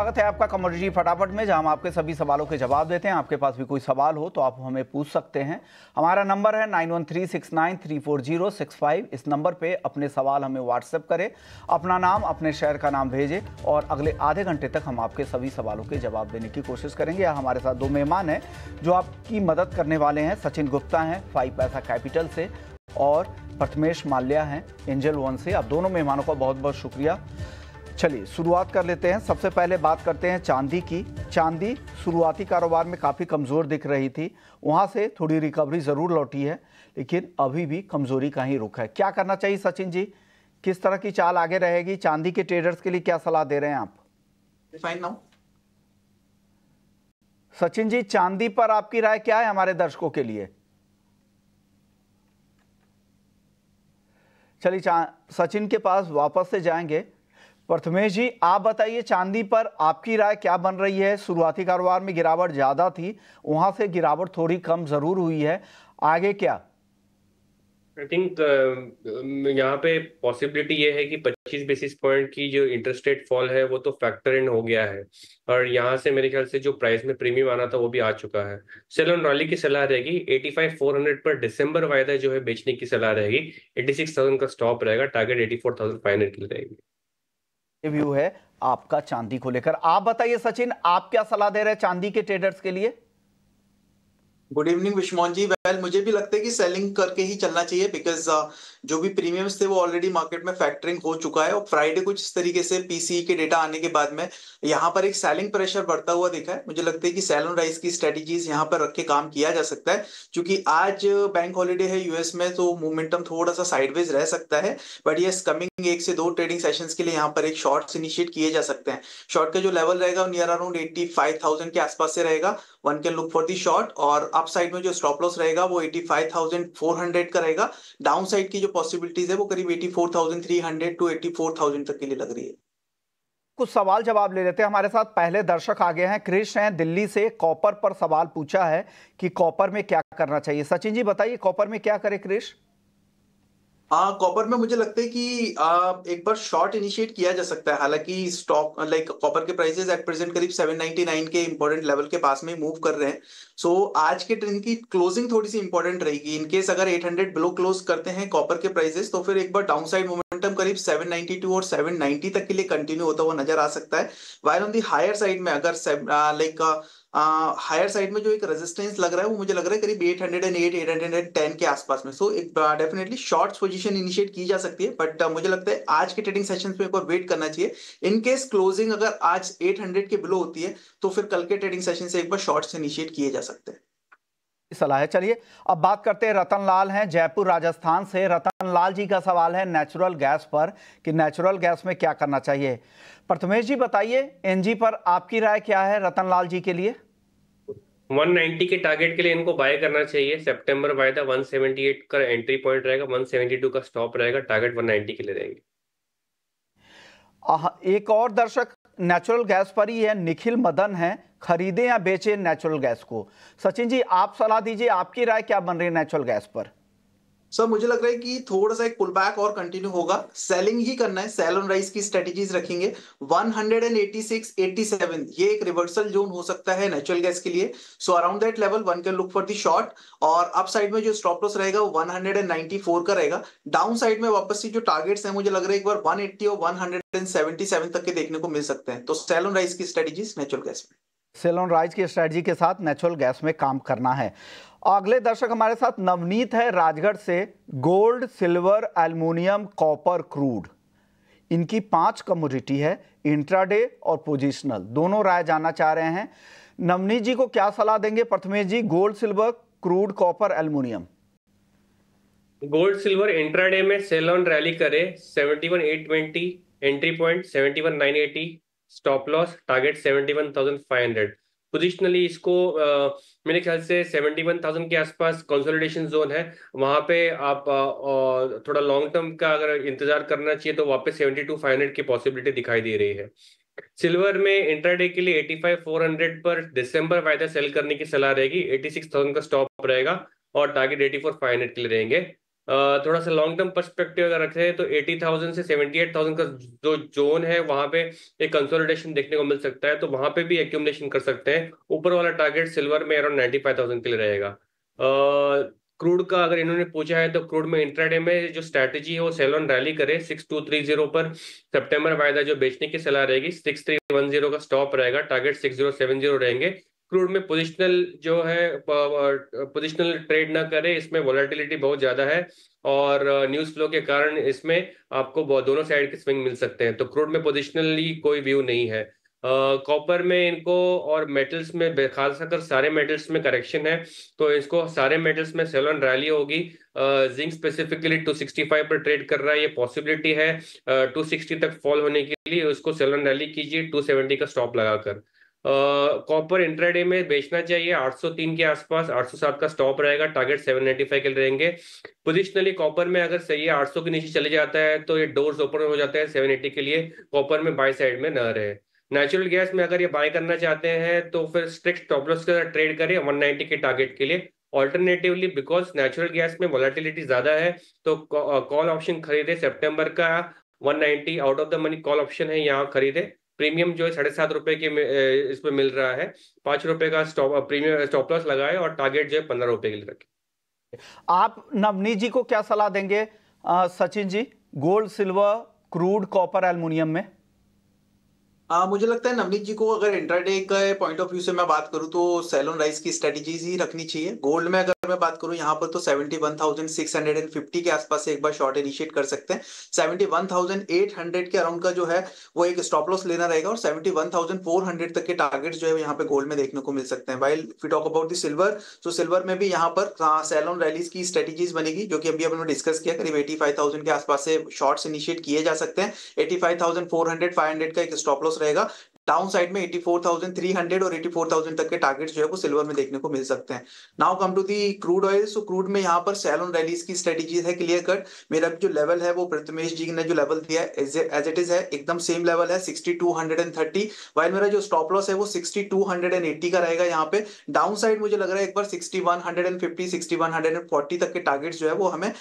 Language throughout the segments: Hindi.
स्वागत है आपका कमर जी फटाफट में जहां हम आपके सभी सवालों के जवाब देते हैं आपके पास भी कोई सवाल हो तो आप हमें पूछ सकते हैं हमारा नंबर है nine one three six nine three four zero six five इस नंबर पे अपने सवाल हमें व्हाट्सएप करें अपना नाम अपने शहर का नाम भेजें और अगले आधे घंटे तक हम आपके सभी सवालों के जवाब देने की कोशिश करेंगे हमारे साथ दो मेहमान हैं जो आपकी मदद करने वाले हैं सचिन गुप्ता हैं फाइव पैसा कैपिटल से और प्रथमेश माल्या हैं एंजल वन से आप दोनों मेहमानों का बहुत बहुत शुक्रिया चलिए शुरुआत कर लेते हैं सबसे पहले बात करते हैं चांदी की चांदी शुरुआती कारोबार में काफ़ी कमज़ोर दिख रही थी वहाँ से थोड़ी रिकवरी ज़रूर लौटी है लेकिन अभी भी कमज़ोरी का ही रुख है क्या करना चाहिए सचिन जी किस तरह की चाल आगे रहेगी चांदी के ट्रेडर्स के लिए क्या सलाह दे रहे हैं आप सचिन जी चांदी पर आपकी राय क्या है हमारे दर्शकों के लिए चलिए सचिन के पास वापस से जाएंगे प्रथमेश जी आप बताइए चांदी पर आपकी राय क्या बन रही है शुरुआती कारोबार में गिरावट ज़्यादा थी वहां से गिरावट थोड़ी कम ज़रूर हुई है आगे क्या आई थिंक uh, यहाँ पे पॉसिबिलिटी ये है कि 25 बेसिस पॉइंट की जो इंटरेस्ट रेट फॉल है वो तो फैक्टर इन हो गया है और यहाँ से मेरे ख्याल से जो प्राइस में प्रीमियम आना था वो भी आ चुका है सेल ऑन रॉली की सलाह रहेगी 85,400 पर दिसंबर वायदा जो है बेचने की सलाह रहेगी 86,000 का स्टॉप रहेगा टारगेट 84,500 की रहेगी व्यू है आपका चांदी को लेकर आप बताइए सचिन आप क्या सलाह दे रहे हैं चांदी के ट्रेडर्स के लिए गुड इवनिंग विश्मोन जी वेल मुझे भी लगता है कि सेलिंग करके ही चलना चाहिए बिकॉज uh, जो भी प्रीमियम्स थे वो ऑलरेडी मार्केट में फैक्टरिंग हो चुका है और फ्राइडे कुछ इस तरीके से पीसी e के डेटा आने के बाद में यहाँ पर एक सेलिंग प्रेशर बढ़ता हुआ दिखा है मुझे लगता है कि सेल ऑन राइस की स्ट्रेटेजीज यहाँ पर रख के काम किया जा सकता है क्योंकि आज बैंक हॉलीडे है यूएस में तो मोमेंटम थोड़ा सा साइडवेज रह सकता है बट ये कमिंग एक से दो ट्रेडिंग सेशन के लिए यहाँ पर एक शॉर्ट इनिशिएट किए जा सकते हैं शॉर्ट का जो लेवल रहेगा वो near around eighty five thousand के आसपास से रहेगा one can look for the short और अप साइड में जो स्टॉप लॉस रहेगा रहेगा वो 85,400 का रहेगा डाउन साइड की जो पॉसिबिलिटीज है वो करीब 84,300 टू 84,000 तक के लिए लग रही है कुछ सवाल जवाब ले लेते हैं हमारे साथ पहले दर्शक आ गए हैं क्रिश हैं दिल्ली से कॉपर पर सवाल पूछा है कि कॉपर में क्या करना चाहिए सचिन जी बताइए कॉपर में क्या करे क्रिश कॉपर में मुझे लगता है कि आ, एक बार शॉर्ट इनिशिएट किया जा सकता है हालांकि स्टॉक लाइक कॉपर के प्राइसेस एट प्रेजेंट करीब 799 के इंपॉर्टेंट लेवल के पास में मूव कर रहे हैं सो so, आज के ट्रेंड की क्लोजिंग थोड़ी सी इंपॉर्टेंट रहेगी इनकेस अगर 800 बिलो क्लोज करते हैं कॉपर के प्राइसेस तो फिर एक बार डाउन साइड मोमेंटम करीब सेवन और सेवन तक के लिए कंटिन्यू होता हुआ नजर आ सकता है wire on the higher side में अगर लाइक हायर साइड में जो एक रेजिस्टेंस लग रहा है वो मुझे लग रहा है करीब 808 810 के आसपास में सो एक डेफिनेटली शॉर्ट्स पोजीशन इनिशिएट की जा सकती है बट uh, मुझे लगता है आज के ट्रेडिंग सेशन में एक बार वेट करना चाहिए इनकेस क्लोजिंग अगर आज 800 के बिलो होती है तो फिर कल के ट्रेडिंग सेशन से एक बार शॉर्ट्स इनिशिएट किए जा सकते हैं सलाह है चलिए अब बात करते हैं रतन लाल हैं जयपुर राजस्थान से रतन लाल जी का सवाल है नेचुरल गैस पर कि नेचुरल गैस में क्या करना चाहिए प्रथमेश जी बताइए एनजी पर आपकी राय क्या है रतन लाल जी के लिए 190 के टारगेट के लिए इनको बाय करना चाहिए सितंबर बाय द 178 का एंट्री पॉइंट रहेगा 172 का स्टॉप रहेगा टारगेट 190 के लिए रहेंगे एक और दर्शक नेचुरल गैस पर ही है निखिल मदन है खरीदे या बेचे नेचुरल गैस को सचिन जी आप सलाह दीजिए आपकी राय क्या बन रही है नेचुरल गैस पर सर मुझे लग रहा है कि थोड़ा सा एक पुल बैक और कंटिन्यू होगा सेलिंग ही करना है सेल ऑन राइस की स्ट्रेटेजीज रखेंगे 186 87 ये एक रिवर्सल जोन हो सकता है नेचुरल गैस के लिए so around that level one can look for the short और अप साइड में जो स्टॉप लॉस रहेगा वो 194 का रहेगा डाउन साइड में वापस से जो टारगेट्स है मुझे लग रहा है एक बार वन और वन तक के देखने को मिल सकते हैं तो सेल ऑन राइस की स्ट्रेटेजीज नेचुरल गैस में सेल ऑन राइज की स्ट्रेटजी के साथ नेचुरल गैस में काम करना है अगले दर्शक हमारे साथ नवनीत है राजगढ़ से gold silver aluminium copper crude इनकी पांच कमोडिटी है इंट्राडे और पोजिशनल दोनों राय जानना चाह रहे हैं नवनीत जी को क्या सलाह देंगे Prathamesh ji gold silver crude copper aluminium gold silver intraday में सेल ऑन रैली करे 71820 entry point seventy stop loss target 71500 positionally इसको आ, मेरे ख्याल से सेवेंटी वन थाउजेंड के आसपास कंसोलिडेशन जोन है वहां पे आप आ, आ, थोड़ा लॉन्ग टर्म का अगर इंतजार करना चाहिए तो वापस सेवेंटी टू फाइव हंड्रेड की पॉसिबिलिटी दिखाई दे रही है सिल्वर में डे के लिए एटी फाइव फोर हंड्रेड पर दिसंबर वायदा सेल करने की सलाह रहेगी एटी सिक्स थाउजेंड का स्टॉप रहेगा और target eighty four five hundred के लिए रहेंगे थोड़ा सा लॉन्ग टर्म पर्सपेक्टिव अगर रखे तो एटी थाउजेंड से सेवेंटी एट थाउजेंड का जो जोन है वहां पे एक कंसोलिडेशन देखने को मिल सकता है तो वहां पे भी एक्यूमलेशन कर सकते हैं ऊपर वाला टारगेट सिल्वर में अराउंड नाइन्टी फाइव थाउजेंड के लिए रहेगा क्रूड का अगर इन्होंने पूछा है तो क्रूड में इंट्राडे में जो स्ट्रेटेजी है वो सेल ऑन रैली करे सिक्स टू थ्री जीरो पर सेप्टेम्बर वायदा जो बेचने की सलाह रहेगी सिक्स थ्री वन जीरो का स्टॉप रहेगा target six zero seven zero रहेंगे क्रूड में पोजिशनल जो है पोजिशनल ट्रेड ना करें इसमें वॉलेटिलिटी बहुत ज्यादा है और न्यूज फ्लो के कारण इसमें आपको दोनों साइड के स्विंग मिल सकते हैं तो क्रूड में पोजिशनली कोई व्यू नहीं है कॉपर uh, में इनको और मेटल्स में खास कर सारे मेटल्स में करेक्शन है तो इसको सारे मेटल्स में सेलन रैली होगी जिंक स्पेसिफिकली 265 पर ट्रेड कर रहा है ये पॉसिबिलिटी है uh, 260 तक फॉल होने के लिए उसको सेलन रैली कीजिए 270 का स्टॉप लगाकर कॉपर इंट्राडे में बेचना चाहिए 803 के आसपास 807 का स्टॉप रहेगा टारगेट 795 के रहेंगे पोजिशनली कॉपर में अगर सही है 800 के नीचे चले जाता है तो ये डोर्स ओपन हो जाता है 780 के लिए कॉपर में बाय साइड में न रहे नेचुरल गैस में अगर ये बाय करना चाहते हैं तो फिर स्ट्रिक्ट स्टॉपलॉस के साथ ट्रेड करें वन के टारगेट के लिए ऑल्टरनेटिवली बिकॉज नेचुरल गैस में वॉलेटिलिटी ज्यादा है तो कॉल ऑप्शन खरीदे सेप्टेम्बर का 190 out of the money call option है यहाँ खरीदे प्रीमियम जो है साढ़े सात रुपए के इस पर मिल रहा है पांच रुपए का स्टॉप प्रीमियम स्टॉप लॉस लगाए और टारगेट जो है पंद्रह रुपए के लिए रखे आप नवनीत जी को क्या सलाह देंगे Sachin ji gold silver crude copper aluminium में आ, मुझे लगता है नवनीत जी को अगर इंटरडे के पॉइंट ऑफ व्यू से मैं बात करूं तो सेलोन राइस की स्ट्रेटेजीज ही रखनी चाहिए गोल्ड में अगर मैं बात करूं यहाँ पर तो 71,650 के आसपास से एक बार शॉर्ट इनिशिएट कर सकते हैं 71,800 के अराउंड का जो है वो एक स्टॉप लॉस लेना रहेगा और 71,400 तक के टारगेट्स जो है यहाँ पे गोल्ड में देखने को मिल सकते हैं while if talk about the silver तो सिल्वर में भी यहाँ पर सैलॉन हाँ, रैलीज की स्ट्रेटेजीज बनेगी जो कि अभी हमने डिस्कस किया करीब 85,000 के आसपास से शॉर्ट्स इनिशिएट किए जा सकते हैं 85,400 500 का एक स्टॉप लॉस रहेगा डाउन साइड में 84,300 और 84,000 तक के टारगेट्स जो है वो सिल्वर में देखने को मिल सकते हैं now come to the crude oil so crude में यहाँ पर सैलोन रैलीज की स्ट्रेटेजी है क्लियर कट मेरा जो लेवल है वो प्रथमेश जी ने जो लेवल दिया है एज इट इज है एकदम सेम लेवल है सिक्सटी टू मेरा जो स्टॉप लॉस है वो सिक्सटी का रहेगा यहाँ पे डाउन साइड मुझे लग रहा है एक बार 6150 6140 तक के टारगेट जो है वो हमें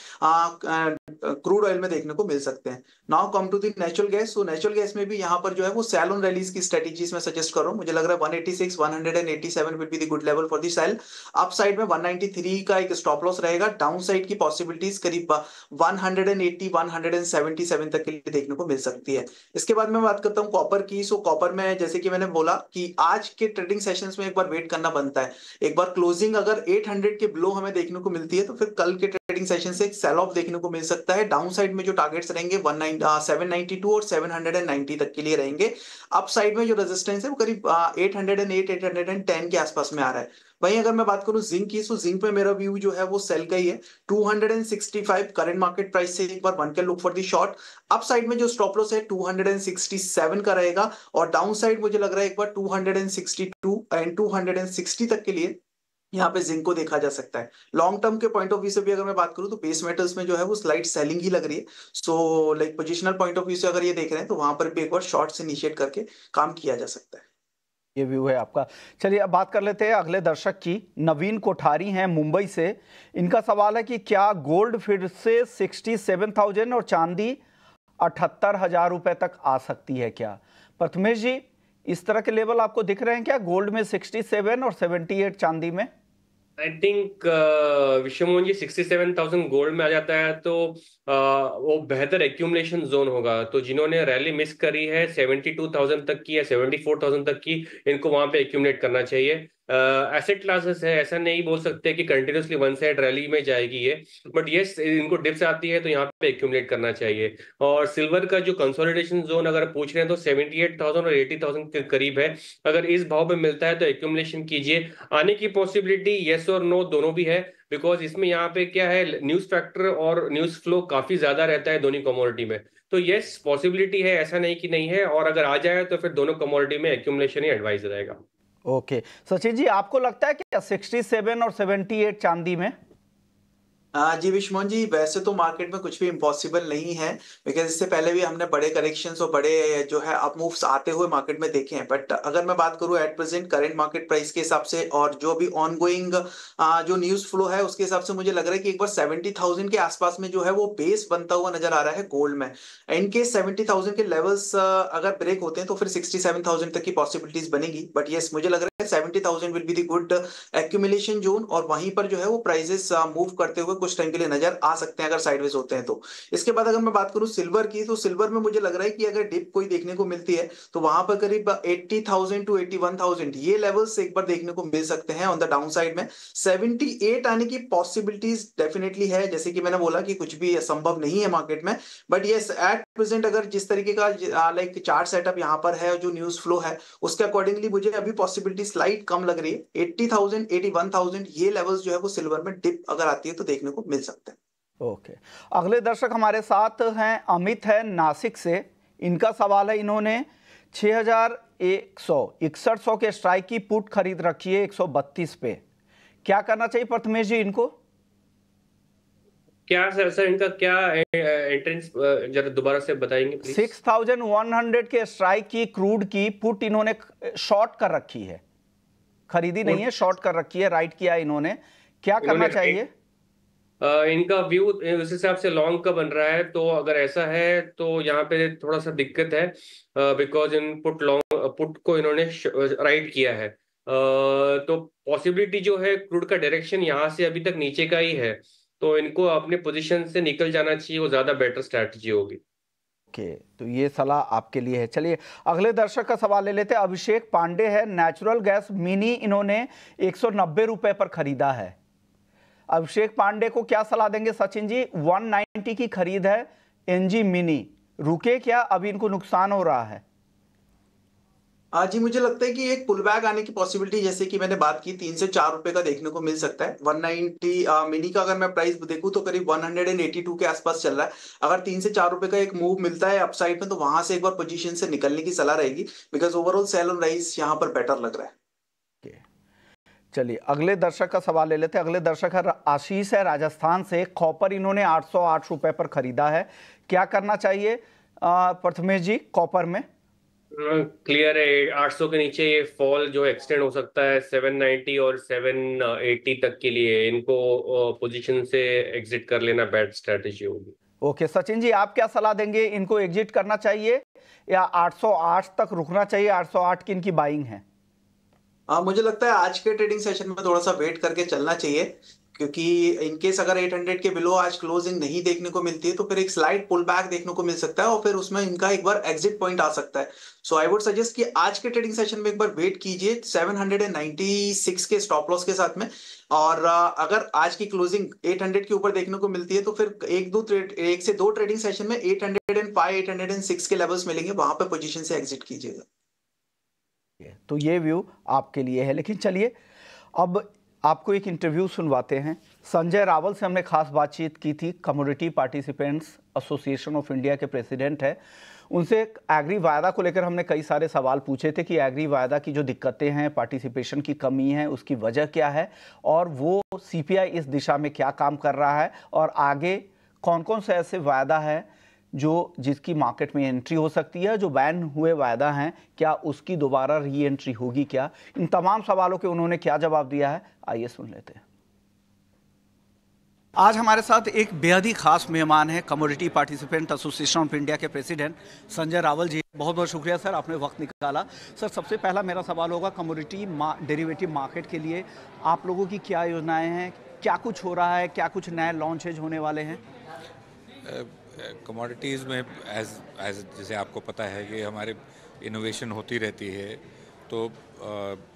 क्रूड ऑयल में देखने को मिल सकते हैं now come to the natural gas so natural gas में भी यहाँ पर जो है वो सैलोन रैलीज की स्ट्रेटेजीज में सजेस्ट करो मुझे लग रहा है 186 187 will be the good level for this sell upside में 193 का एक स्टॉप लॉस रहेगा डाउन साइड की पॉसिबिलिटीज करीब 180 177 तक के लिए देखने को मिल सकती है इसके बाद मैं बात करता हूँ कॉपर की सो कॉपर में जैसे कि मैंने बोला कि आज के ट्रेडिंग सेशन में एक बार वेट करना बनता है एक बार क्लोजिंग अगर एट के बिलो हमें देखने को मिलती है तो फिर कल के ट्रेडिंग सेशन से एक सेल ऑफ देखने को मिल सकता है डाउन साइड में जो टारगेट्स रहेंगे 192 uh, और 790 तक के लिए रहेंगे अप साइड में में जो रेजिस्टेंस है वो करीब eight hundred and eight eight hundred and ten के आसपास में आ रहा है वहीं अगर मैं बात करूं जिंक की तो जिंक पे मेरा व्यू जो है वो सेल का ही है 265 करंट मार्केट प्राइस से एक बार वन के look for the short upside में जो स्टॉप लॉस है 267 का रहेगा और डाउन साइड मुझे लग रहा है एक बार 262 एंड 260 तक के लिए यहाँ पे जिंक को देखा जा सकता है लॉन्ग टर्म के पॉइंट ऑफ व्यू से भी अगर मैं बात करूँ तो बेस मेटल्स में जो है वो स्लाइड सेलिंग ही लग रही है so like positional point of view से अगर ये देख रहे हैं तो वहां पर भी एक बार शॉर्ट इनिशिएट करके काम किया जा सकता है ये व्यू है आपका चलिए अब बात कर लेते हैं अगले दर्शक की नवीन कोठारी हैं मुंबई से इनका सवाल है कि क्या गोल्ड फिर से 67,000 और चांदी अठहत्तर हजार रुपए तक आ सकती है क्या प्रथमेश जी इस तरह के लेवल आपको दिख रहे हैं क्या गोल्ड में 67 और 78 चांदी में I think uh, Vishwamohan ji sixty seven thousand gold में आ जाता है तो uh, वो बेहतर एक्यूमलेशन जोन होगा तो जिन्होंने रैली मिस करी है सेवेंटी टू थाउजेंड तक की या सेवेंटी फोर थाउजेंड तक की इनको वहां पे एक्यूमलेट करना चाहिए एसेट क्लासेस है ऐसा नहीं बोल सकते कि कंटिन्यूसली वन साइड रैली में जाएगी ये बट येस इनको डिप्स आती है तो यहाँ पे एक्यूमलेट करना चाहिए और सिल्वर का जो कंसोलिडेशन जोन अगर पूछ रहे हैं तो सेवेंटी एट थाउजेंड और एटी थाउजेंड के करीब है अगर इस भाव में मिलता है तो एक्यूमलेशन कीजिए आने की पॉसिबिलिटी येस और नो दोनों भी है बिकॉज इसमें यहाँ पे क्या है न्यूज फैक्टर और न्यूज फ्लो काफी ज्यादा रहता है दोनों कम्योनिटी में तो येस पॉसिबिलिटी है ऐसा नहीं कि नहीं है और अगर आ जाए तो फिर दोनों कम्योनिटी में एक्यूमलेशन ही एडवाइस रहेगा ओके सचिन जी आपको लगता है कि 67 और 78 चांदी में जी विश्मोन जी वैसे तो मार्केट में कुछ भी इम्पॉसिबल नहीं है बिकॉज इससे पहले भी हमने बड़े करेक्शंस और बड़े जो है अप मूव्स आते हुए मार्केट में देखे हैं बट अगर मैं बात करूं at present current market price के हिसाब से और जो भी ऑनगोइंग जो न्यूज फ्लो है उसके हिसाब से मुझे लग रहा है कि एक बार सेवेंटी थाउजेंड के आसपास में जो है वो बेस बनता हुआ नजर आ रहा है गोल्ड में इनके सेवेंटी थाउजेंड के लेवल्स अगर ब्रेक होते हैं तो फिर सिक्सटी सेवन थाउजेंड तक की पॉसिबिलिटीज बनेगी बट येस मुझे लग रहा है seventy thousand will be the good accumulation zone और वहीं पर जो है वो प्राइजेस मूव करते हुए कुछ टाइम के लिए नजर आ सकते हैं अगर साइडवेज होते हैं तो इसके बाद अगर मैं बात करूं सिल्वर की तो सिल्वर में मुझे लग रहा है कि अगर डिप कोई देखने को मिलती है तो वहां पर करीब एट्टी टू एट्टी ये लेवल्स एक बार देखने को मिल सकते हैं ऑन द डाउन साइड में सेवेंटी आने की पॉसिबिलिटीज डेफिनेटली है जैसे कि मैंने बोला कि कुछ भी संभव नहीं है मार्केट में बट ये एट प्रेजेंट अगर जिस तरीके का लाइक चार्ट सेटअप यहाँ पर है जो न्यूज फ्लो है उसके अकॉर्डिंगली मुझे अभी पॉसिबिलिटी स्लाइट कम लग रही है eighty thousand eighty one thousand ये लेवल्स जो है वो सिल्वर में डिप अगर आती है तो देखने को को मिल सकते हैं ओके okay. अगले दर्शक हमारे साथ हैं अमित है नासिक से इनका सवाल है इन्होंने छः हज़ार के स्ट्राइक की पुट खरीद रखी है एक पे क्या करना चाहिए प्रथमेश जी इनको क्या सर सर इनका क्या एंट्रेंस जरा दोबारा से बताएंगे सिक्स थाउजेंड वन हंड्रेड के स्ट्राइक की क्रूड की पुट इन्होंने शॉर्ट कर रखी है खरीदी नहीं है शॉर्ट कर रखी है राइट किया इन्होंने क्या करना चाहिए इनका व्यू उस हिसाब से लॉन्ग का बन रहा है तो अगर ऐसा है तो यहाँ पे थोड़ा सा दिक्कत है because in put long put को इन्होंने राइट किया है uh, तो पॉसिबिलिटी जो है क्रूड का डायरेक्शन यहाँ से अभी तक नीचे का ही है तो इनको अपने पोजीशन से निकल जाना चाहिए वो ज़्यादा बेटर स्ट्रैटेजी होगी ओके तो ये सलाह आपके लिए है चलिए अगले दर्शक का सवाल ले लेते अभिषेक पांडे है नेचुरल गैस मिनी इन्होंने एक सौ पर खरीदा है अभिषेक पांडे को क्या सलाह देंगे सचिन जी 190 की खरीद है एनजी मिनी रुके क्या अभी इनको नुकसान हो रहा है जी मुझे लगता है कि एक पुल बैग आने की पॉसिबिलिटी जैसे कि मैंने बात की तीन से चार रुपए का देखने को मिल सकता है 190 नाइनटी मिनी का अगर मैं प्राइस देखूं तो करीब 182 के आसपास चल रहा है अगर तीन से चार रुपए का एक मूव मिलता है अपसाइड में तो वहां से एक बार पोजीशन से निकलने की सलाह रहेगी because overall sell on rise यहाँ पर बेटर लग रहा है चलिए अगले दर्शक का सवाल ले लेते हैं अगले दर्शक है आशीष है राजस्थान से कॉपर इन्होंने 808 रुपए पर खरीदा है क्या करना चाहिए प्रथमेश जी कॉपर में क्लियर है 800 के नीचे ये फॉल जो एक्सटेंड हो सकता है 790 और 780 तक के लिए इनको पोजीशन से एग्जिट कर लेना बैड स्ट्रेटेजी होगी ओके सचिन जी आप क्या सलाह देंगे इनको एग्जिट करना चाहिए या 808 तक रुकना चाहिए 808 की इनकी बाइंग है आ, हाँ, मुझे लगता है आज के ट्रेडिंग सेशन में थोड़ा सा वेट करके चलना चाहिए क्योंकि इनकेस अगर 800 के बिलो आज क्लोजिंग नहीं देखने को मिलती है तो फिर एक स्लाइड पुल बैक देखने को मिल सकता है और फिर उसमें इनका एक बार एग्जिट पॉइंट आ सकता है सो आई वुड सजेस्ट कि आज के ट्रेडिंग सेशन में एक बार वेट कीजिए 796 के स्टॉप लॉस के साथ में और अगर आज की क्लोजिंग 800 के ऊपर देखने को मिलती है तो फिर एक दो ट्रेड एक से दो ट्रेडिंग सेशन में एट हंड्रेड के लेवल्स मिलेंगे वहां पर पोजिशन से एग्जिट कीजिएगा तो ये व्यू आपके लिए है लेकिन चलिए अब आपको एक इंटरव्यू सुनवाते हैं संजय रावल से हमने खास बातचीत की थी commodity participants association of India के प्रेसिडेंट है उनसे एग्री वायदा को लेकर हमने कई सारे सवाल पूछे थे कि एग्री वायदा की जो दिक्कतें हैं पार्टिसिपेशन की कमी है उसकी वजह क्या है और वो सीपीआई इस दिशा में क्या काम कर रहा है और आगे कौन कौन से ऐसे वायदा हैं जो जिसकी मार्केट में एंट्री हो सकती है जो बैन हुए वायदा हैं क्या उसकी दोबारा री एंट्री होगी क्या इन तमाम सवालों के उन्होंने क्या जवाब दिया है आइए सुन लेते हैं आज हमारे साथ एक बेहद ही खास मेहमान है commodity participant association of India के प्रेसिडेंट संजय रावल जी बहुत बहुत शुक्रिया सर आपने वक्त निकाला सर सबसे पहला मेरा सवाल होगा कम्योडिटी डेरिवेटिव मार्केट के लिए आप लोगों की क्या योजनाएं हैं क्या कुछ हो रहा है क्या कुछ नए लॉन्चेज होने वाले हैं कमोडिटीज़ में एज एज जैसे आपको पता है कि हमारे इनोवेशन होती रहती है तो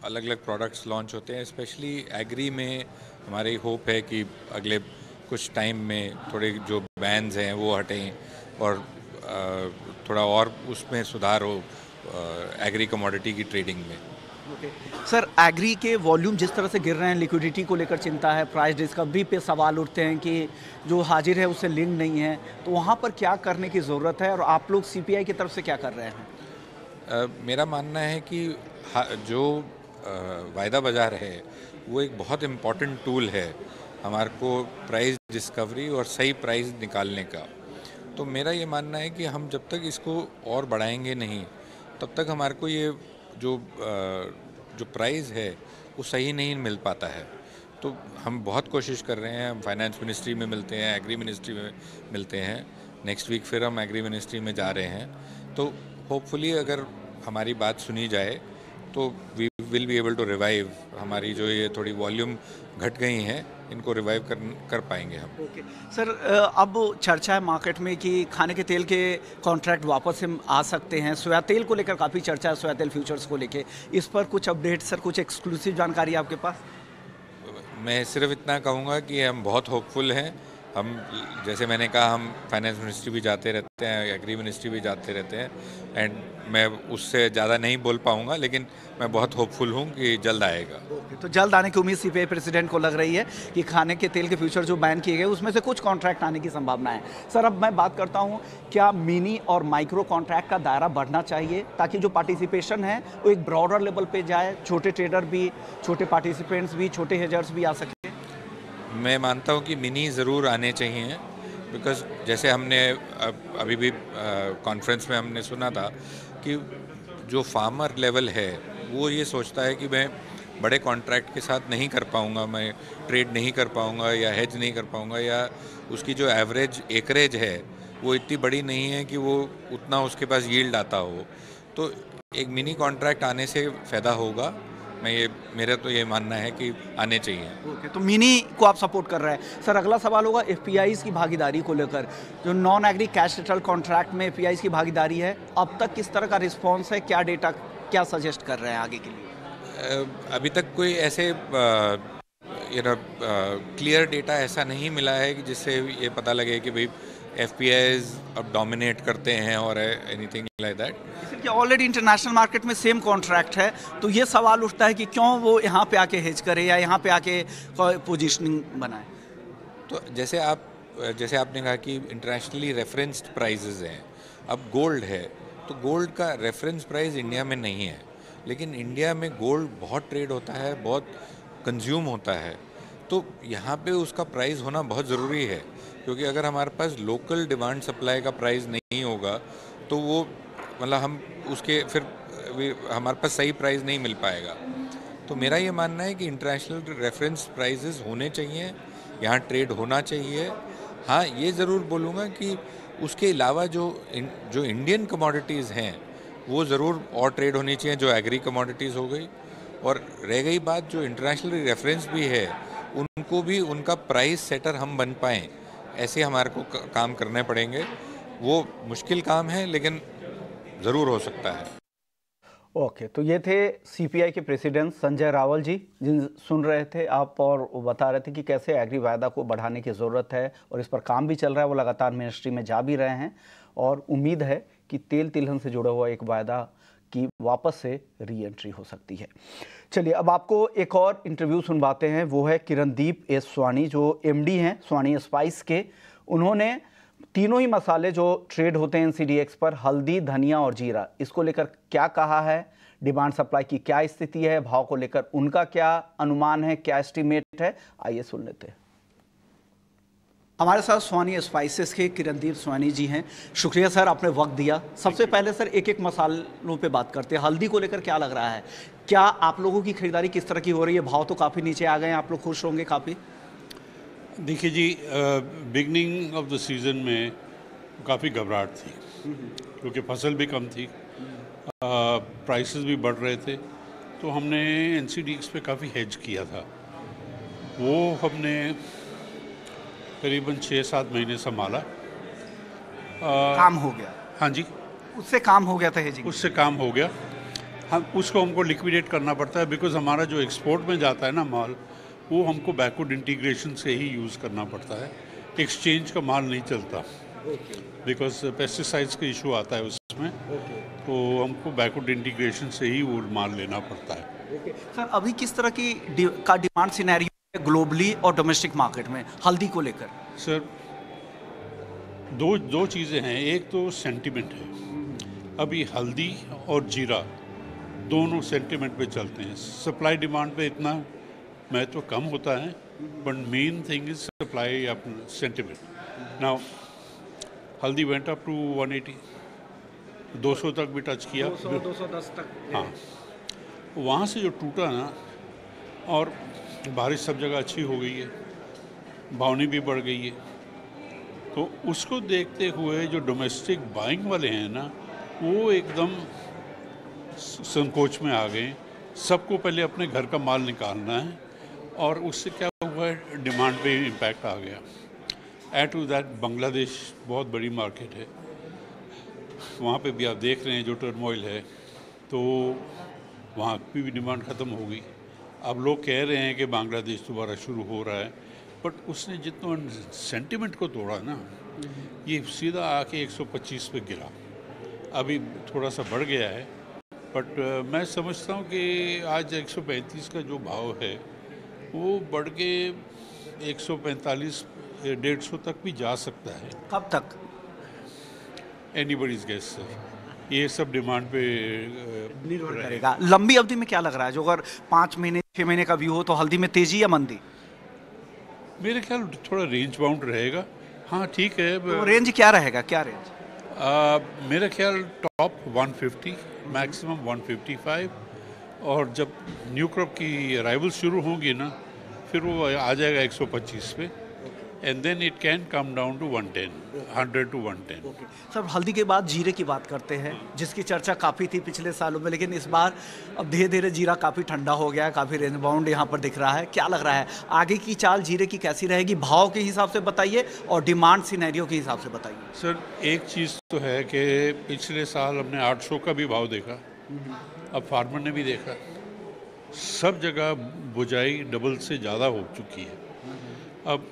अलग अलग प्रोडक्ट्स लॉन्च होते हैं स्पेशली एग्री में हमारी होप है कि अगले कुछ टाइम में थोड़े जो बैंस हैं वो हटें और थोड़ा और उसमें सुधार हो एग्री कमोडिटी की ट्रेडिंग में ओके सर एग्री के वॉल्यूम जिस तरह से गिर रहे हैं लिक्विडिटी को लेकर चिंता है प्राइस डिस्कवरी पे सवाल उठते हैं कि जो हाजिर है उससे लिंक नहीं है तो वहाँ पर क्या करने की ज़रूरत है और आप लोग सी की तरफ से क्या कर रहे हैं मेरा मानना है कि जो वायदा बाज़ार है वो एक बहुत इम्पॉर्टेंट टूल है हमारे को प्राइस डिस्कवरी और सही प्राइस निकालने का तो मेरा ये मानना है कि हम जब तक इसको और बढ़ाएंगे नहीं तब तक हमारे को ये जो जो प्राइज़ है वो सही नहीं मिल पाता है तो हम बहुत कोशिश कर रहे हैं हम फाइनेंस मिनिस्ट्री में मिलते हैं एग्री मिनिस्ट्री में मिलते हैं नेक्स्ट वीक फिर हम एग्री मिनिस्ट्री में जा रहे हैं तो होपफुली अगर हमारी बात सुनी जाए तो we will be able to revive हमारी जो ये थोड़ी वॉल्यूम घट गई हैं इनको रिवाइव कर कर पाएंगे हम ओके okay. सर अब चर्चा है मार्केट में कि खाने के तेल के कॉन्ट्रैक्ट वापस हम आ सकते हैं सोया तेल को लेकर काफ़ी चर्चा है सोया तेल फ्यूचर्स को लेकर इस पर कुछ अपडेट सर कुछ एक्सक्लूसिव जानकारी आपके पास मैं सिर्फ इतना कहूँगा कि हम बहुत होपफुल हैं हम जैसे मैंने कहा हम फाइनेंस मिनिस्ट्री भी जाते रहते हैं एग्री मिनिस्ट्री भी जाते रहते हैं एंड मैं उससे ज़्यादा नहीं बोल पाऊँगा लेकिन मैं बहुत होपफुल हूँ कि जल्द आएगा तो जल्द आने की उम्मीद सी पी प्रेसिडेंट को लग रही है कि खाने के तेल के फ्यूचर जो बैन किए गए उसमें से कुछ कॉन्ट्रैक्ट आने की संभावना है सर अब मैं बात करता हूँ क्या मिनी और माइक्रो कॉन्ट्रैक्ट का दायरा बढ़ना चाहिए ताकि जो पार्टिसिपेशन है वो एक ब्रॉडर लेवल पर जाए छोटे ट्रेडर भी छोटे पार्टिसिपेंट्स भी छोटे हेजर्स भी आ सकें मैं मानता हूँ कि मिनी ज़रूर आने चाहिए बिकॉज जैसे हमने अभी भी कॉन्फ्रेंस में हमने सुना था कि जो फार्मर लेवल है वो ये सोचता है कि मैं बड़े कॉन्ट्रैक्ट के साथ नहीं कर पाऊँगा मैं ट्रेड नहीं कर पाऊँगा या हेज नहीं कर पाऊँगा या उसकी जो एवरेज एकरेज है वो इतनी बड़ी नहीं है कि वो उतना उसके पास यील्ड आता हो तो एक मिनी कॉन्ट्रैक्ट आने से फ़ायदा होगा मैं ये मेरा तो ये मानना है कि आने चाहिए ओके okay, तो मिनी को आप सपोर्ट कर रहे हैं सर अगला सवाल होगा एफ की भागीदारी को लेकर जो non agri cash retail contract में एफ की भागीदारी है अब तक किस तरह का रिस्पॉन्स है क्या डेटा क्या सजेस्ट कर रहे हैं आगे के लिए अभी तक कोई ऐसे यू नो क्लियर डेटा ऐसा नहीं मिला है कि जिससे ये पता लगे कि भाई एफ पी आईज अब डोमिनेट करते हैं और thing like that already international market में सेम कॉन्ट्रैक्ट है तो ये सवाल उठता है कि क्यों वो यहाँ पे आके हेज करे या यहाँ पे आके पोजीशनिंग बनाए तो जैसे आप जैसे आपने कहा कि इंटरनेशनली रेफरेंस्ड प्राइजेज हैं अब गोल्ड है तो गोल्ड का रेफरेंस प्राइस इंडिया में नहीं है लेकिन इंडिया में गोल्ड बहुत ट्रेड होता है बहुत कंज्यूम होता है तो यहाँ पे उसका प्राइस होना बहुत ज़रूरी है क्योंकि अगर हमारे पास लोकल डिमांड सप्लाई का प्राइस नहीं होगा तो वो मतलब हम उसके फिर हमारे पास सही प्राइस नहीं मिल पाएगा तो मेरा ये मानना है कि इंटरनेशनल रेफरेंस प्राइजेस होने चाहिए यहाँ ट्रेड होना चाहिए हाँ ये ज़रूर बोलूँगा कि उसके अलावा जो जो इंडियन कमोडिटीज़ हैं वो ज़रूर और ट्रेड होनी चाहिए जो एग्री कमोडिटीज़ हो गई और रह गई बात जो इंटरनेशनल रेफरेंस भी है उनको भी उनका प्राइस सेटर हम बन पाएँ ऐसे हमारे को काम करने पड़ेंगे वो मुश्किल काम है लेकिन ज़रूर हो सकता है ओके तो ये थे सीपीआई के प्रेसिडेंट संजय रावल जी जिन सुन रहे थे आप और बता रहे थे कि कैसे एग्री वायदा को बढ़ाने की ज़रूरत है और इस पर काम भी चल रहा है वो लगातार मिनिस्ट्री में जा भी रहे हैं और उम्मीद है कि तेल तिलहन से जुड़ा हुआ एक वायदा की वापस से री एंट्री हो सकती है चलिए अब आपको एक और इंटरव्यू सुनवाते हैं वो है किरणदीप एस स्वानी जो एमडी हैं स्वानी स्पाइस के उन्होंने तीनों ही मसाले जो ट्रेड होते हैं एन पर हल्दी धनिया और जीरा इसको लेकर क्या कहा है डिमांड सप्लाई की क्या स्थिति है भाव को लेकर उनका क्या अनुमान है क्या एस्टिमेट है आइए सुन लेते हैं हमारे साथ सोनी स्पाइसेस के किरणदीप सोनी जी हैं शुक्रिया सर आपने वक्त दिया सबसे पहले सर एक एक मसालों पे बात करते हैं हल्दी को लेकर क्या लग रहा है क्या आप लोगों की खरीदारी किस तरह की हो रही है भाव तो काफ़ी नीचे आ गए हैं आप लोग खुश होंगे काफ़ी देखिए जी बिगनिंग ऑफ द सीज़न में काफ़ी घबराहट थी क्योंकि फसल भी कम थी प्राइस भी बढ़ रहे थे तो हमने एन पे काफ़ी हेज किया था वो हमने करीबन छः सात महीने संभाला काम हो गया हाँ जी उससे काम हो गया था हेजिंग उससे काम हो गया हम उसको हमको लिक्विडेट करना पड़ता है बिकॉज हमारा जो एक्सपोर्ट में जाता है ना माल वो हमको बैकवर्ड इंटीग्रेशन से ही यूज़ करना पड़ता है एक्सचेंज का माल नहीं चलता बिकॉज पेस्टिसाइड्स का इशू आता है उसमें तो हमको बैकवर्ड इंटीग्रेशन से ही वो माल लेना पड़ता है सर अभी किस तरह की का डिमांड सिनेरियो ग्लोबली और डोमेस्टिक मार्केट में हल्दी को लेकर सर दो दो चीज़ें हैं एक तो सेंटिमेंट है अभी हल्दी और जीरा दोनों सेंटिमेंट पे चलते हैं सप्लाई डिमांड पे इतना महत्व तो कम होता है but main thing is supply sentiment now हल्दी वेंट अप टू 180 200 तक भी टच किया 200 210 तक हाँ वहाँ से जो टूटा ना और बारिश सब जगह अच्छी हो गई है बावनी भी बढ़ गई है तो उसको देखते हुए जो डोमेस्टिक बाइंग वाले हैं ना वो एकदम संकोच में आ गए सबको पहले अपने घर का माल निकालना है और उससे क्या हुआ है डिमांड पे इम्पैक्ट आ गया एड टू दैट बांग्लादेश बहुत बड़ी मार्केट है वहाँ पे भी आप देख रहे हैं जो टर्मोइल है तो वहाँ की भी डिमांड ख़त्म हो गई अब लोग कह रहे हैं कि बांग्लादेश दोबारा शुरू हो रहा है बट उसने जितना सेंटिमेंट को तोड़ा ना ये सीधा आके 125 पे गिरा अभी थोड़ा सा बढ़ गया है बट uh, मैं समझता हूँ कि आज 135 का जो भाव है वो बढ़ के 145 सौ तक भी जा सकता है कब तक एनी बडीज गैस सर ये सब डिमांड पे निर्भर करेगा लंबी अवधि में क्या लग रहा है जो अगर पाँच महीने छः महीने का व्यू हो तो हल्दी में तेजी या मंदी मेरे ख्याल थोड़ा रेंज बाउंड रहेगा हाँ ठीक है तो रेंज क्या रहेगा क्या रेंज मेरे ख्याल टॉप 150 मैक्सिमम 155 और जब न्यू क्रॉप की अराइवल शुरू होगी ना फिर वो आ जाएगा 125 पे and then it can come down to 110 100 to 110 okay sir हल्दी के बाद जीरे की बात करते हैं जिसकी चर्चा काफ़ी थी पिछले सालों में लेकिन इस बार अब धीरे धीरे जीरा काफ़ी ठंडा हो गया है काफ़ी रेंज बाउंड यहाँ पर दिख रहा है क्या लग रहा है आगे की चाल जीरे की कैसी रहेगी भाव के हिसाब से बताइए और डिमांड सीनैरियो के हिसाब से बताइए सर एक चीज़ तो है कि पिछले साल हमने आठ का भी भाव देखा अब फार्मर ने भी देखा सब जगह बुझाई डबल से ज़्यादा हो चुकी है अब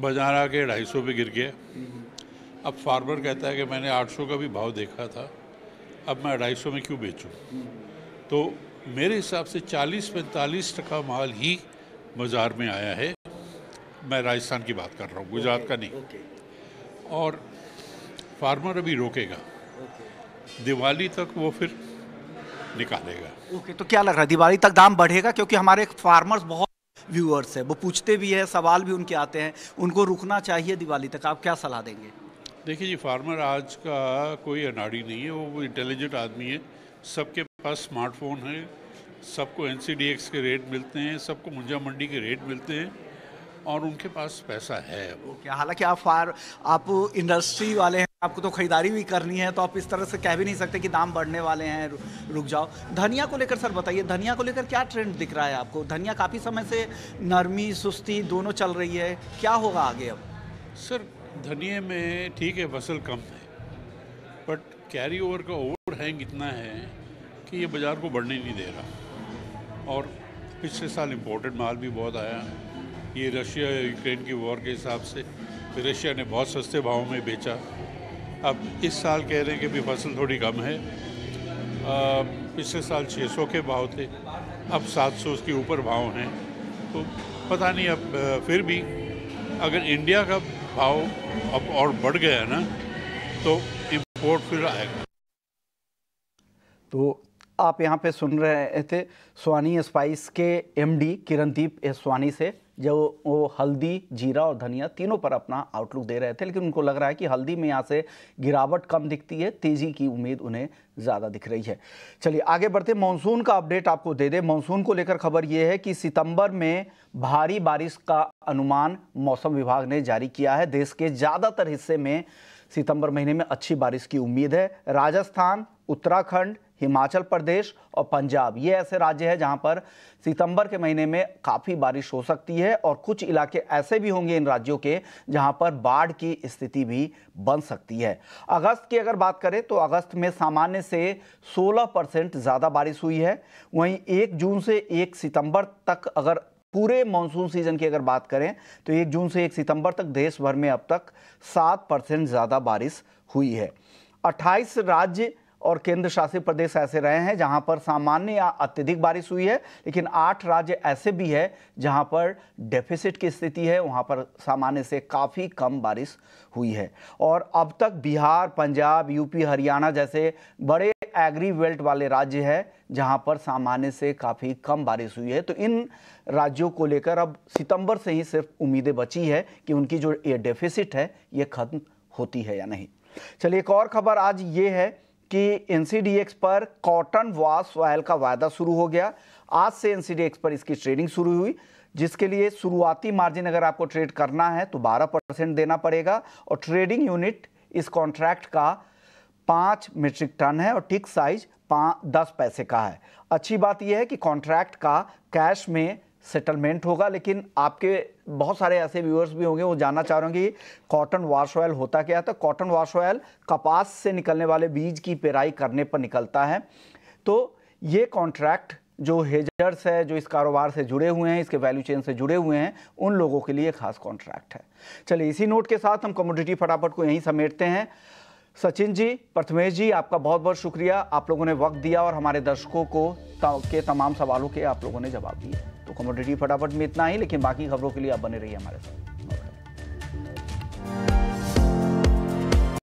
बाजार आके ढाई सौ पे गिर गया अब फार्मर कहता है कि मैंने 800 का भी भाव देखा था अब मैं ढाई सौ में क्यों बेचूं तो मेरे हिसाब से 40 पैंतालीस टका माल ही बाज़ार में आया है मैं राजस्थान की बात कर रहा हूँ गुजरात का नहीं और फार्मर अभी रोकेगा दिवाली तक वो फिर निकालेगा ओके तो क्या लग रहा है दिवाली तक दाम बढ़ेगा क्योंकि हमारे फार्मर्स बहुत व्यूअर्स है वो पूछते भी हैं सवाल भी उनके आते हैं उनको रुकना चाहिए दिवाली तक आप क्या सलाह देंगे देखिए जी फार्मर आज का कोई अनाड़ी नहीं है वो इंटेलिजेंट आदमी है सबके पास स्मार्टफोन है सबको एन के रेट मिलते हैं सबको मुंजा मंडी के रेट मिलते हैं और उनके पास पैसा है वो क्या हालांकि आप फार आप इंडस्ट्री वाले हैं आपको तो खरीदारी भी करनी है तो आप इस तरह से कह भी नहीं सकते कि दाम बढ़ने वाले हैं रुक जाओ धनिया को लेकर सर बताइए धनिया को लेकर क्या ट्रेंड दिख रहा है आपको धनिया काफ़ी समय से नरमी सुस्ती दोनों चल रही है क्या होगा आगे अब सर धनिया में ठीक है फसल कम है बट कैरी ओवर का ओवर हैंग इतना है कि ये बाज़ार को बढ़ने नहीं दे रहा और पिछले साल इम्पोर्टेड माल भी बहुत आया ये रशिया यूक्रेन की वॉर के हिसाब से रशिया ने बहुत सस्ते भाव में बेचा अब इस साल कह रहे हैं कि भी फसल थोड़ी कम है पिछले साल 600 के भाव थे अब 700 उसके ऊपर भाव हैं तो पता नहीं अब फिर भी अगर इंडिया का भाव अब और बढ़ गया ना तो इम्पोर्ट फिर आएगा तो आप यहाँ पे सुन रहे थे स्वानी स्पाइस के एमडी किरणदीप एसवानी स्वानी से जो वो हल्दी जीरा और धनिया तीनों पर अपना आउटलुक दे रहे थे लेकिन उनको लग रहा है कि हल्दी में यहाँ से गिरावट कम दिखती है तेज़ी की उम्मीद उन्हें ज़्यादा दिख रही है चलिए आगे बढ़ते मानसून का अपडेट आपको दे दें मानसून को लेकर खबर ये है कि सितंबर में भारी बारिश का अनुमान मौसम विभाग ने जारी किया है देश के ज़्यादातर हिस्से में सितंबर महीने में अच्छी बारिश की उम्मीद है राजस्थान उत्तराखंड हिमाचल प्रदेश और पंजाब ये ऐसे राज्य हैं जहां पर सितंबर के महीने में काफ़ी बारिश हो सकती है और कुछ इलाके ऐसे भी होंगे इन राज्यों के जहां पर बाढ़ की स्थिति भी बन सकती है अगस्त की अगर बात करें तो अगस्त में सामान्य से 16 परसेंट ज़्यादा बारिश हुई है वहीं एक जून से एक सितंबर तक अगर पूरे मानसून सीजन की अगर बात करें तो एक जून से एक सितंबर तक देश भर में अब तक सात परसेंट ज़्यादा बारिश हुई है अट्ठाईस राज्य और केंद्र शासित प्रदेश ऐसे रहे हैं जहां पर सामान्य या अत्यधिक बारिश हुई है लेकिन आठ राज्य ऐसे भी है जहां पर डेफिसिट की स्थिति है वहां पर सामान्य से काफ़ी कम बारिश हुई है और अब तक बिहार पंजाब यूपी हरियाणा जैसे बड़े एग्री वेल्ट वाले राज्य हैं जहां पर सामान्य से काफ़ी कम बारिश हुई है तो इन राज्यों को लेकर अब सितंबर से ही सिर्फ उम्मीदें बची है कि उनकी जो ये डेफिसिट है ये खत्म होती है या नहीं चलिए एक और खबर आज ये है कि एन पर कॉटन वॉस ऑयल का वायदा शुरू हो गया आज से एन पर इसकी ट्रेडिंग शुरू हुई जिसके लिए शुरुआती मार्जिन अगर आपको ट्रेड करना है तो 12 परसेंट देना पड़ेगा और ट्रेडिंग यूनिट इस कॉन्ट्रैक्ट का पाँच मीट्रिक टन है और टिक साइज पाँच दस पैसे का है अच्छी बात यह है कि कॉन्ट्रैक्ट का कैश में सेटलमेंट होगा लेकिन आपके बहुत सारे ऐसे व्यूअर्स भी होंगे वो जानना चाह रहे होंगे कि कॉटन वाश ऑयल होता क्या है तो कॉटन वाश ऑयल कपास से निकलने वाले बीज की पेराई करने पर निकलता है तो ये कॉन्ट्रैक्ट जो हेजर्स है जो इस कारोबार से जुड़े हुए हैं इसके वैल्यू चेन से जुड़े हुए हैं उन लोगों के लिए खास कॉन्ट्रैक्ट है चलिए इसी नोट के साथ हम कम्योडिटी फटाफट को यहीं समेटते हैं सचिन जी प्रथमेश जी आपका बहुत बहुत शुक्रिया आप लोगों ने वक्त दिया और हमारे दर्शकों को के तमाम सवालों के आप लोगों ने जवाब दिए तो कमोडिटी फटाफट में इतना ही लेकिन बाकी खबरों के लिए आप बने रहिए हमारे साथ